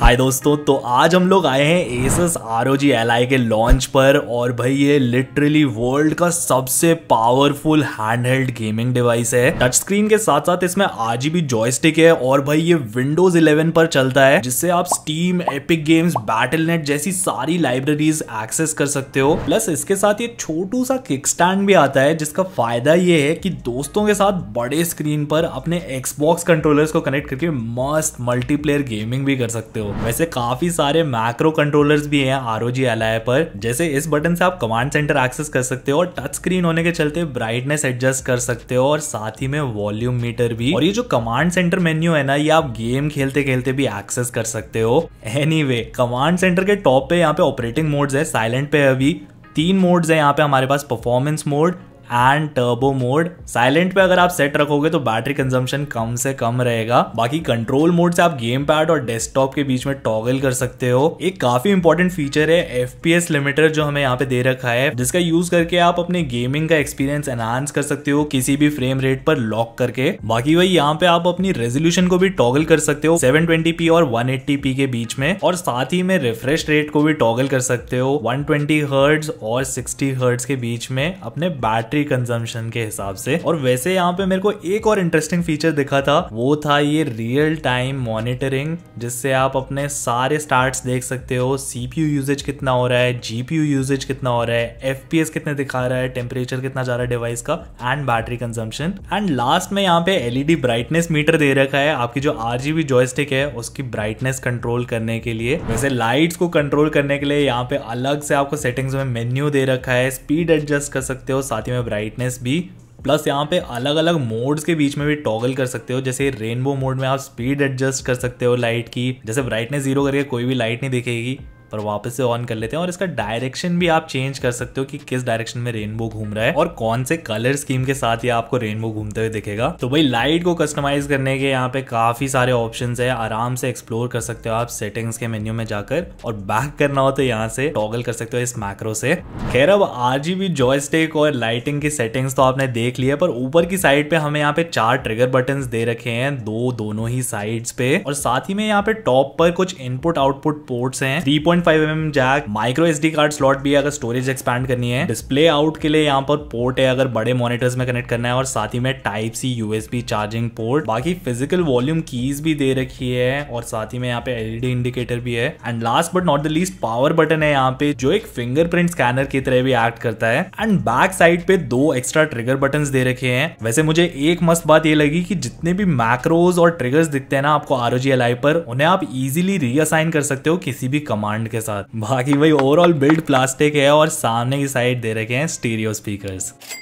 हाय दोस्तों तो आज हम लोग आए हैं S R O G L I के लॉन्च पर और भाई ये लिटरली वर्ल्ड का सबसे पावरफुल हैंडहेल्ड गेमिंग डिवाइस है टच स्क्रीन के साथ साथ इसमें आरजीबी जॉयस्टिक है और भाई ये विंडोज 11 पर चलता है जिससे आप Steam Epic Games Battle net जैसी सारी लाइब्रेरीज एक्सेस कर सकते हो प्लस इसके साथ ये छोटू सा किक स्टैंड भी आता है जिसका फायदा ये है कि दोस्तों के साथ बड़े स्क्रीन पर अपने एक्सबॉक्स कंट्रोलर को कनेक्ट करके मस्त मल्टीप्लेयर गेमिंग भी कर सकते हो वैसे काफी सारे मैक्रो कंट्रोलर्स भी हैं आर ओ पर जैसे इस बटन से आप कमांड सेंटर एक्सेस कर सकते हो और टच स्क्रीन होने के चलते ब्राइटनेस एडजस्ट कर सकते हो और साथ ही में वॉल्यूम मीटर भी और ये जो कमांड सेंटर मेन्यू है ना ये आप गेम खेलते खेलते भी एक्सेस कर सकते हो एनी वे कमांड सेंटर के टॉप पे यहाँ पे ऑपरेटिंग मोड्स है साइलेंट पे अभी तीन मोड्स है यहाँ पे हमारे पास performance mode and turbo mode silent पे अगर आप सेट रखोगे तो बैटरी कंजम्पशन कम से कम रहेगा बाकी कंट्रोल मोड से आप गेम पैड और डेस्कटॉप के बीच में टॉगल कर सकते हो एक काफी इंपॉर्टेंट फीचर है एफ लिमिटर जो हमें यहाँ पे दे रखा है जिसका यूज करके आप अपने गेमिंग का एक्सपीरियंस एनहांस कर सकते हो किसी भी फ्रेम रेट पर लॉक करके बाकी वही यहाँ पे आप अपनी रेजोल्यूशन को भी टॉगल कर सकते हो सेवन और वन के बीच में और साथ ही में रिफ्रेश रेट को भी टॉगल कर सकते हो वन ट्वेंटी और सिक्सटी हर्ट्ज के बीच में अपने बैटरी कैलोरी कंजम्पशन के हिसाब से और वैसे यहाँ पे मेरे को एक और इंटरेस्टिंग फीचर दिखा था वो था ये रियल टाइम मॉनिटरिंग जिससे आप अपने सारे स्टार्ट देख सकते हो सीपीयू यूजेज कितना हो रहा है जीपीयू यूजेज कितना हो रहा है एफपीएस कितने दिखा रहा है टेम्परेचर कितना जा रहा है डिवाइस का and battery consumption and last में यहाँ पे एलईडी ब्राइटनेस मीटर दे रखा है आपकी जो आर जॉयस्टिक है उसकी ब्राइटनेस कंट्रोल करने के लिए वैसे लाइट्स को कंट्रोल करने के लिए यहाँ पे अलग से आपको सेटिंग्स में मेन्यू दे रखा है स्पीड एडजस्ट कर सकते हो साथ ही में ब्राइटनेस भी प्लस यहाँ पे अलग अलग मोड्स के बीच में भी टॉगल कर सकते हो जैसे रेनबो मोड में आप स्पीड एडजस्ट कर सकते हो लाइट की जैसे ब्राइटनेस जीरो करके कोई भी लाइट नहीं दिखेगी पर वापस से ऑन कर लेते हैं और इसका डायरेक्शन भी आप चेंज कर सकते हो कि किस डायरेक्शन में रेनबो घूम रहा है और कौन से कलर स्कीम के साथ ये आपको रेनबो घूमते हुए दिखेगा तो भाई लाइट को कस्टमाइज करने के यहाँ पे काफी सारे ऑप्शन है आराम से एक्सप्लोर कर सकते हो आप सेटिंग्स के मेन्यू में जाकर और बैक करना हो तो यहाँ से टॉगल कर सकते हो इस मैक्रो से खैर अब आरजीबी जॉयस्टिक और लाइटिंग की सेटिंग्स तो आपने देख लिया पर ऊपर की साइड पे हमें यहाँ पे चार ट्रिगर बटन दे रखे हैं दो दोनों ही साइड पे और साथ ही में यहाँ पे टॉप पर कुछ इनपुट आउटपुट पोर्ट्स हैं mm jack micro S card slot भी है अगर स्टोरेज एक्सपैंड करनी है डिस्प्ले आउट के लिए यहाँ पर पोर्ट है अगर बड़े मॉनिटर्स में कनेक्ट करना है और साथ ही में type C USB charging port बाकी फिजिकल वॉल्यूम कीज भी दे रखी है और साथ ही में यहाँ पे एलईडी इंडिकेटर e भी है and last but not the least power button है यहाँ पे जो एक फिंगरप्रिंट स्कैनर की तरह भी एक्ट करता है एंड बैक साइड पे दो एक्स्ट्रा ट्रिगर बटन दे रखे हैं वैसे मुझे एक मस्त बात ये लगी कि जितने भी मैक्रोज और ट्रिगर्स दिखते हैं ना आपको आरोजी आर पर उन्हें आप इजिली रीअसाइन कर सकते हो किसी भी कमांड के साथ बाकी भाई ओवरऑल बिल्ड प्लास्टिक है और सामने की साइड दे रखे हैं स्टीरियो स्पीकर्स